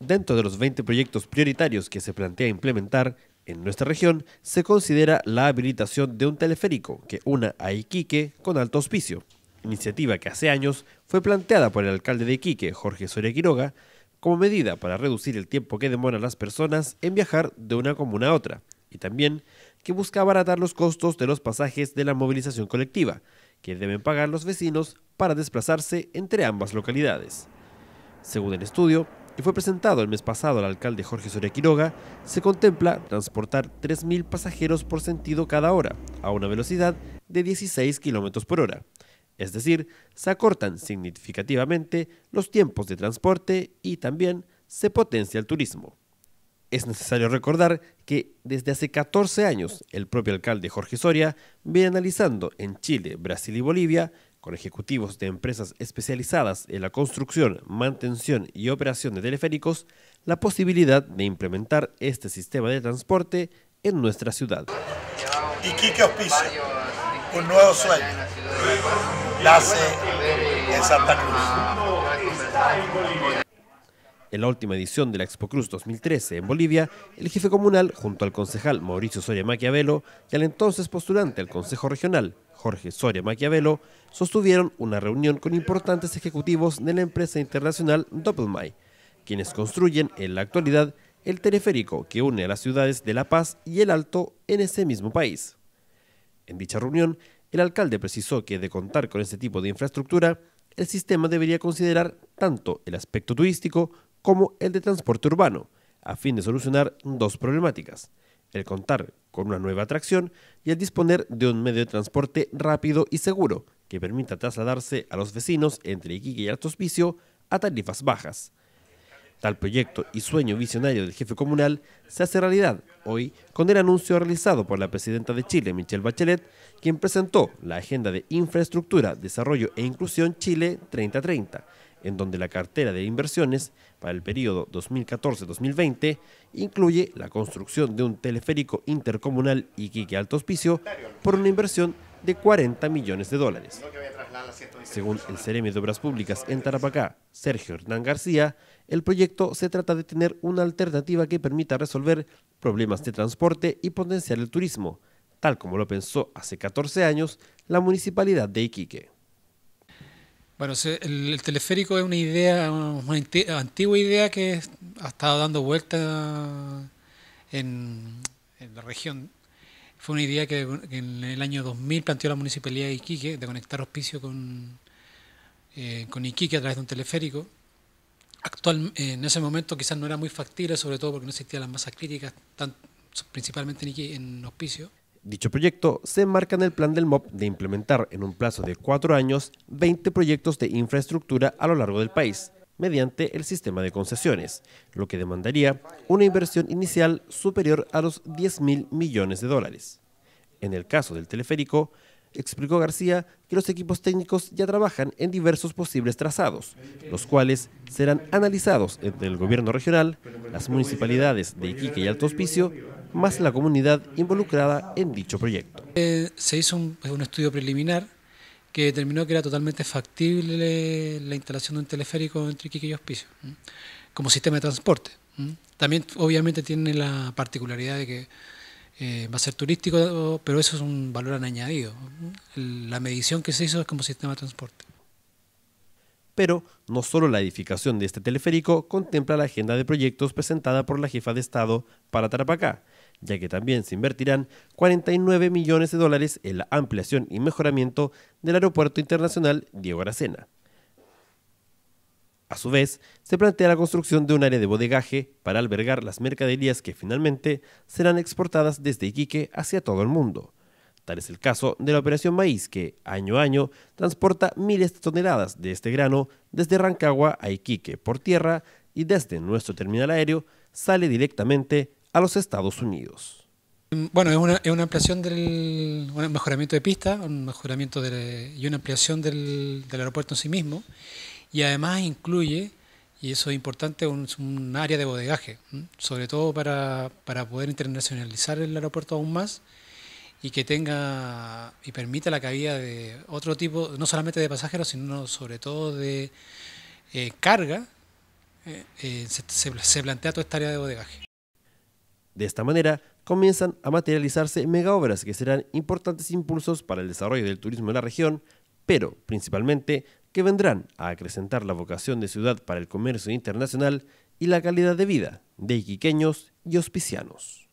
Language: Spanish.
Dentro de los 20 proyectos prioritarios que se plantea implementar, en nuestra región se considera la habilitación de un teleférico que una a Iquique con alto Hospicio. iniciativa que hace años fue planteada por el alcalde de Iquique, Jorge Soria Quiroga, como medida para reducir el tiempo que demoran las personas en viajar de una comuna a otra, y también que busca abaratar los costos de los pasajes de la movilización colectiva, que deben pagar los vecinos para desplazarse entre ambas localidades. Según el estudio, que fue presentado el mes pasado al alcalde Jorge Soria Quiroga, se contempla transportar 3.000 pasajeros por sentido cada hora, a una velocidad de 16 km por hora. Es decir, se acortan significativamente los tiempos de transporte y también se potencia el turismo. Es necesario recordar que desde hace 14 años el propio alcalde Jorge Soria viene analizando en Chile, Brasil y Bolivia con ejecutivos de empresas especializadas en la construcción, mantención y operación de teleféricos la posibilidad de implementar este sistema de transporte en nuestra ciudad. Iquique un nuevo sueño, en Santa Cruz. En la última edición de la Expo Cruz 2013 en Bolivia, el jefe comunal, junto al concejal Mauricio Soria Maquiavelo y al entonces postulante al Consejo Regional, Jorge Soria Maquiavelo, sostuvieron una reunión con importantes ejecutivos de la empresa internacional Doppelmay, quienes construyen en la actualidad el teleférico que une a las ciudades de La Paz y El Alto en ese mismo país. En dicha reunión, el alcalde precisó que de contar con este tipo de infraestructura, el sistema debería considerar tanto el aspecto turístico como el de transporte urbano, a fin de solucionar dos problemáticas, el contar con una nueva atracción y el disponer de un medio de transporte rápido y seguro que permita trasladarse a los vecinos entre Iquique y Alto Hospicio a tarifas bajas. Tal proyecto y sueño visionario del jefe comunal se hace realidad hoy con el anuncio realizado por la presidenta de Chile, Michelle Bachelet, quien presentó la Agenda de Infraestructura, Desarrollo e Inclusión Chile 3030 en donde la cartera de inversiones para el periodo 2014-2020 incluye la construcción de un teleférico intercomunal Iquique Alto Hospicio por una inversión de 40 millones de dólares. Según el Ceremi de Obras Públicas en Tarapacá, Sergio Hernán García, el proyecto se trata de tener una alternativa que permita resolver problemas de transporte y potenciar el turismo, tal como lo pensó hace 14 años la municipalidad de Iquique. Bueno, el, teleférico es una idea, una antigua idea que ha estado dando vuelta en, la región. Fue una idea que en el año 2000 planteó la municipalidad de Iquique de conectar hospicio con, eh, con Iquique a través de un teleférico. Actual, en ese momento quizás no era muy factible, sobre todo porque no existían las masas críticas, principalmente en, Iquique, en hospicio. Dicho proyecto se enmarca en el plan del MOP de implementar en un plazo de cuatro años 20 proyectos de infraestructura a lo largo del país, mediante el sistema de concesiones, lo que demandaría una inversión inicial superior a los 10 mil millones de dólares. En el caso del teleférico, explicó García que los equipos técnicos ya trabajan en diversos posibles trazados, los cuales serán analizados entre el gobierno regional, las municipalidades de Iquique y Alto Hospicio más la comunidad involucrada en dicho proyecto. Eh, se hizo un, estudio preliminar que determinó que era totalmente factible la instalación de un teleférico entre Iquique y Hospicio, como sistema de transporte. También obviamente tiene la particularidad de que eh, va a ser turístico, pero eso es un valor añadido. La medición que se hizo es como sistema de transporte. Pero no solo la edificación de este teleférico contempla la agenda de proyectos presentada por la jefa de Estado para Tarapacá, ya que también se invertirán 49 millones de dólares en la ampliación y mejoramiento del Aeropuerto Internacional Diego Aracena. A su vez, se plantea la construcción de un área de bodegaje para albergar las mercaderías que finalmente serán exportadas desde Iquique hacia todo el mundo. Tal es el caso de la Operación Maíz, que año a año transporta miles de toneladas de este grano desde Rancagua a Iquique por tierra y desde nuestro terminal aéreo sale directamente a los Estados Unidos. Mm, bueno, es una, ampliación del un mejoramiento de pista, un mejoramiento y una ampliación del, aeropuerto en sí mismo. Y además incluye, y eso es importante, un, área de bodegaje, sobre todo para, poder internacionalizar el aeropuerto aún más y que tenga y permita la cabida de otro tipo, no solamente de pasajeros, sino sobre todo de eh, carga, eh, eh, se plantea toda esta área de bodegaje. De esta manera, comienzan a materializarse megaobras que serán importantes impulsos para el desarrollo del turismo en la región, pero principalmente que vendrán a acrecentar la vocación de ciudad para el comercio internacional y la calidad de vida de iquiqueños y hospicianos.